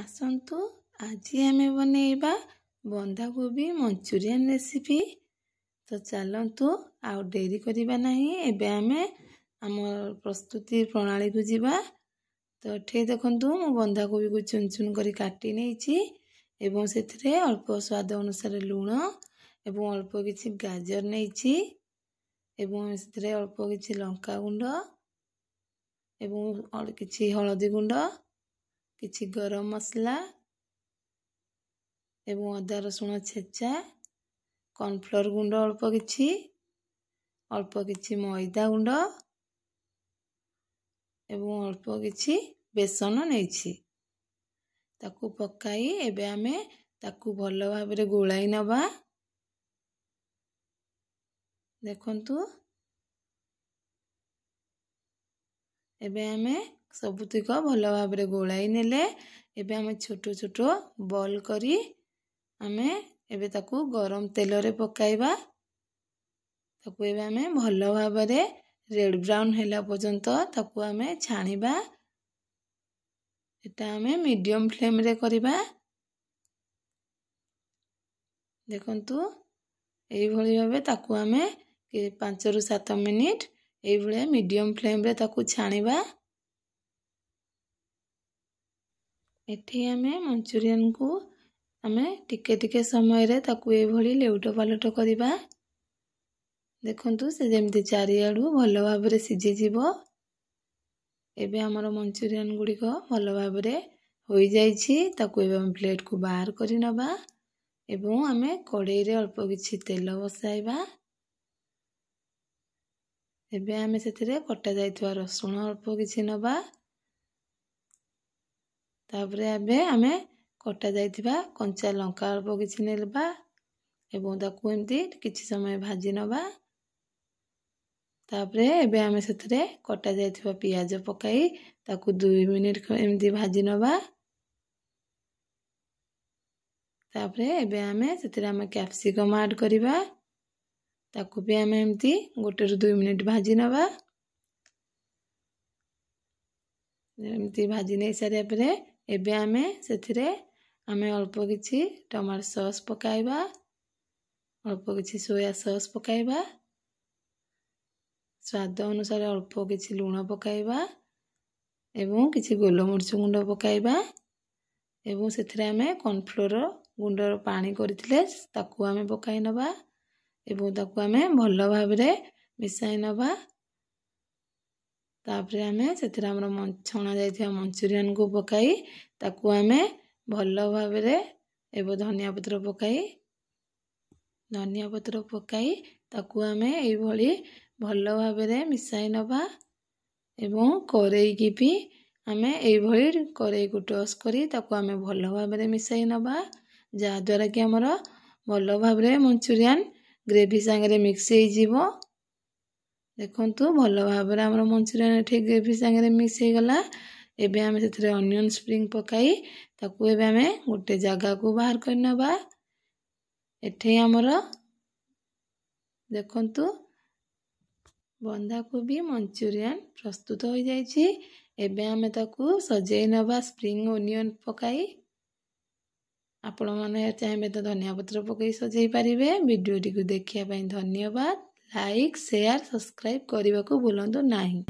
ଆସନ୍ତୁ ଆଜି ଆମେ ବନେଇବା ବନ୍ଧାକୋବି ମଞ୍ଚୁରିଆନ୍ ରେସିପି ତ ଚାଲନ୍ତୁ ଆଉ ଡେରି କରିବା ନାହିଁ ଏବେ ଆମେ ଆମ ପ୍ରସ୍ତୁତି ପ୍ରଣାଳୀକୁ ଯିବା ତ ଏଠି ଦେଖନ୍ତୁ ମୁଁ ବନ୍ଧାକୋବିକୁ ଚୁନ୍ ଚୁନ୍ କରି କାଟି ନେଇଛି ଏବଂ ସେଥିରେ ଅଳ୍ପ ସ୍ୱାଦ ଅନୁସାରେ ଲୁଣ ଏବଂ ଅଳ୍ପ କିଛି ଗାଜର ନେଇଛି ଏବଂ ସେଥିରେ ଅଳ୍ପ କିଛି ଲଙ୍କା ଗୁଣ୍ଡ ଏବଂ କିଛି ହଳଦୀ ଗୁଣ୍ଡ କିଛି ଗରମ ମସଲା ଏବଂ ଅଦା ରସୁଣ ଛେଚା କର୍ଣ୍ଣଫ୍ଲୋର ଗୁଣ୍ଡ ଅଳ୍ପ କିଛି ଅଳ୍ପ କିଛି ମଇଦା ଗୁଣ୍ଡ ଏବଂ ଅଳ୍ପ କିଛି ବେସନ ନେଇଛି ତାକୁ ପକାଇ ଏବେ ଆମେ ତାକୁ ଭଲ ଭାବରେ ଗୋଳାଇ ନେବା ଦେଖନ୍ତୁ ଏବେ ଆମେ ସବୁତକ ଭଲ ଭାବରେ ଗୋଳାଇ ନେଲେ ଏବେ ଆମେ ଛୋଟ ଛୋଟ ବଲ୍ କରି ଆମେ ଏବେ ତାକୁ ଗରମ ତେଲରେ ପକାଇବା ତାକୁ ଏବେ ଆମେ ଭଲ ଭାବରେ ରେଡ଼୍ ବ୍ରାଉନ୍ ହେଲା ପର୍ଯ୍ୟନ୍ତ ତାକୁ ଆମେ ଛାଣିବା ଏଟା ଆମେ ମିଡ଼ିୟମ୍ ଫ୍ଲେମ୍ରେ କରିବା ଦେଖନ୍ତୁ ଏଇଭଳି ଭାବେ ତାକୁ ଆମେ ପାଞ୍ଚରୁ ସାତ ମିନିଟ୍ ଏଇଭଳିଆ ମିଡ଼ିୟମ୍ ଫ୍ଲେମ୍ରେ ତାକୁ ଛାଣିବା ଏଠି ଆମେ ମଞ୍ଚୁରିଆନ୍କୁ ଆମେ ଟିକେ ଟିକେ ସମୟରେ ତାକୁ ଏଇଭଳି ଲେଉଟ ପାଲଟ କରିବା ଦେଖନ୍ତୁ ସେ ଯେମିତି ଚାରିଆଡ଼ୁ ଭଲ ଭାବରେ ସିଝିଯିବ ଏବେ ଆମର ମଞ୍ଚୁରିଆନ୍ ଗୁଡ଼ିକ ଭଲ ଭାବରେ ହୋଇଯାଇଛି ତାକୁ ଏବେ ଆମେ ପ୍ଲେଟ୍କୁ ବାହାର କରିନେବା ଏବଂ ଆମେ କଡ଼େଇରେ ଅଳ୍ପ କିଛି ତେଲ ବସାଇବା ଏବେ ଆମେ ସେଥିରେ କଟାଯାଇଥିବା ରସୁଣ ଅଳ୍ପ କିଛି ନେବା तापर एम आम कटा जा कंचा लंका अल्प किसी ना एवं एमती किसी समय भाजी नवा तापर एम से कटा जा पिज पक दुई मिनिट एम भाजी नवा तापर एम से कैप्सिकम आड करवा ताकू आम एम गोटे रु दुई मिनिट भाजी नवा एम भाजी नहीं सारे ଏବେ ଆମେ ସେଥିରେ ଆମେ ଅଳ୍ପ କିଛି ଟମାଟୋ ସସ୍ ପକାଇବା ଅଳ୍ପ କିଛି ସୋୟା ସସ୍ ପକାଇବା ସ୍ୱାଦ ଅନୁସାରେ ଅଳ୍ପ କିଛି ଲୁଣ ପକାଇବା ଏବଂ କିଛି ଗୋଲମରିଚ ଗୁଣ୍ଡ ପକାଇବା ଏବଂ ସେଥିରେ ଆମେ କର୍ଣ୍ଣଫ୍ଲୋର ଗୁଣ୍ଡର ପାଣି କରିଥିଲେ ତାକୁ ଆମେ ପକାଇ ନେବା ଏବଂ ତାକୁ ଆମେ ଭଲ ଭାବରେ ମିଶାଇ ନେବା ତାପରେ ଆମେ ସେଥିରେ ଆମର ଛଣା ଯାଇଥିବା ମଞ୍ଚୁରିଆନକୁ ପକାଇ ତାକୁ ଆମେ ଭଲ ଭାବରେ ଏବଂ ଧନିଆ ପତ୍ର ପକାଇ ଧନିଆ ପତ୍ର ପକାଇ ତାକୁ ଆମେ ଏଇଭଳି ଭଲ ଭାବରେ ମିଶାଇ ନେବା ଏବଂ କରେଇକି ବି ଆମେ ଏଇଭଳି କରେଇକୁ ଟସ୍ କରି ତାକୁ ଆମେ ଭଲ ଭାବରେ ମିଶାଇ ନେବା ଯାହାଦ୍ୱାରା କି ଆମର ଭଲ ଭାବରେ ମଞ୍ଚୁରିଆନ୍ ଗ୍ରେଭି ସାଙ୍ଗରେ ମିକ୍ସ ହେଇଯିବ ଦେଖନ୍ତୁ ଭଲ ଭାବରେ ଆମର ମଞ୍ଚୁରିଆନ୍ ଏଠି ଗ୍ରେଭି ସାଙ୍ଗରେ ମିକ୍ସ ହେଇଗଲା ଏବେ ଆମେ ସେଥିରେ ଅନିଅନ୍ ସ୍ପ୍ରିଙ୍ଗ ପକାଇ ତାକୁ ଏବେ ଆମେ ଗୋଟେ ଜାଗାକୁ ବାହାର କରିନେବା ଏଠି ଆମର ଦେଖନ୍ତୁ ବନ୍ଧାକୋବି ମଞ୍ଚୁରିଆନ୍ ପ୍ରସ୍ତୁତ ହୋଇଯାଇଛି ଏବେ ଆମେ ତାକୁ ସଜେଇ ନେବା ସ୍ପ୍ରିଙ୍ଗ ଓନିଅନ୍ ପକାଇ ଆପଣମାନେ ଚାହିଁବେ ତ ଧନିଆ ପତ୍ର ପକାଇ ସଜେଇ ପାରିବେ ଭିଡ଼ିଓଟିକୁ ଦେଖିବା ପାଇଁ ଧନ୍ୟବାଦ ଲାଇକ୍ ସେୟାର ସବସ୍କ୍ରାଇବ୍ କରିବାକୁ ଭୁଲନ୍ତୁ ନାହିଁ